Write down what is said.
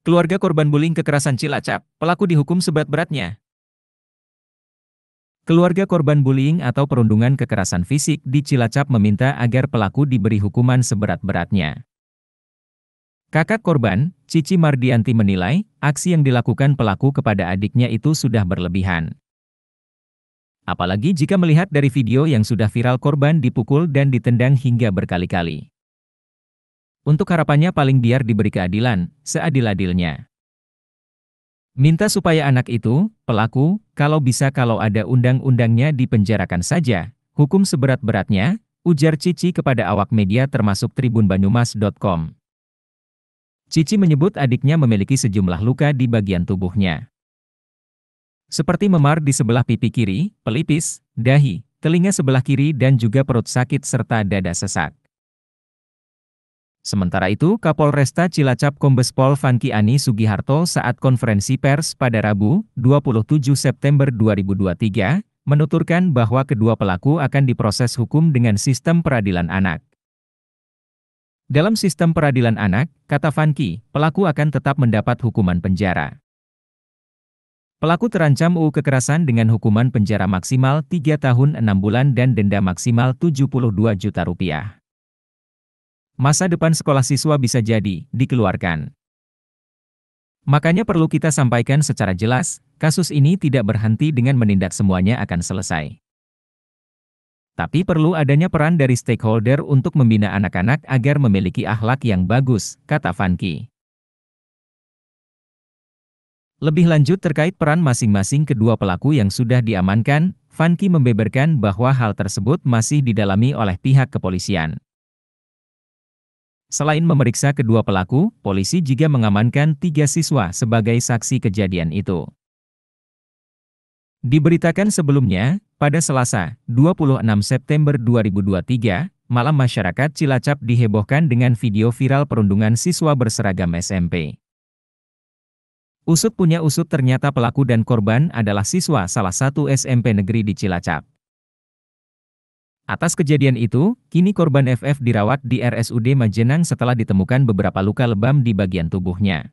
Keluarga korban bullying kekerasan Cilacap, pelaku dihukum seberat beratnya. Keluarga korban bullying atau perundungan kekerasan fisik di Cilacap meminta agar pelaku diberi hukuman seberat-beratnya. Kakak korban, Cici Mardianti menilai, aksi yang dilakukan pelaku kepada adiknya itu sudah berlebihan. Apalagi jika melihat dari video yang sudah viral korban dipukul dan ditendang hingga berkali-kali. Untuk harapannya paling biar diberi keadilan, seadil-adilnya. Minta supaya anak itu, pelaku, kalau bisa kalau ada undang-undangnya dipenjarakan saja, hukum seberat-beratnya, ujar Cici kepada awak media termasuk tribunbanyumas.com. Cici menyebut adiknya memiliki sejumlah luka di bagian tubuhnya. Seperti memar di sebelah pipi kiri, pelipis, dahi, telinga sebelah kiri dan juga perut sakit serta dada sesak. Sementara itu, Kapolresta Cilacap Kombespol Vanki Ani Sugiharto saat konferensi pers pada Rabu, 27 September 2023, menuturkan bahwa kedua pelaku akan diproses hukum dengan sistem peradilan anak. Dalam sistem peradilan anak, kata Vanki, pelaku akan tetap mendapat hukuman penjara. Pelaku terancam UU kekerasan dengan hukuman penjara maksimal 3 tahun 6 bulan dan denda maksimal 72 juta rupiah. Masa depan sekolah siswa bisa jadi dikeluarkan. Makanya perlu kita sampaikan secara jelas, kasus ini tidak berhenti dengan menindak semuanya akan selesai. Tapi perlu adanya peran dari stakeholder untuk membina anak-anak agar memiliki akhlak yang bagus, kata Vanki. Lebih lanjut terkait peran masing-masing kedua pelaku yang sudah diamankan, Funky membeberkan bahwa hal tersebut masih didalami oleh pihak kepolisian. Selain memeriksa kedua pelaku, polisi juga mengamankan tiga siswa sebagai saksi kejadian itu. Diberitakan sebelumnya, pada Selasa, 26 September 2023, malam masyarakat Cilacap dihebohkan dengan video viral perundungan siswa berseragam SMP. Usut punya usut ternyata pelaku dan korban adalah siswa salah satu SMP negeri di Cilacap. Atas kejadian itu, kini korban FF dirawat di RSUD Majenang setelah ditemukan beberapa luka lebam di bagian tubuhnya.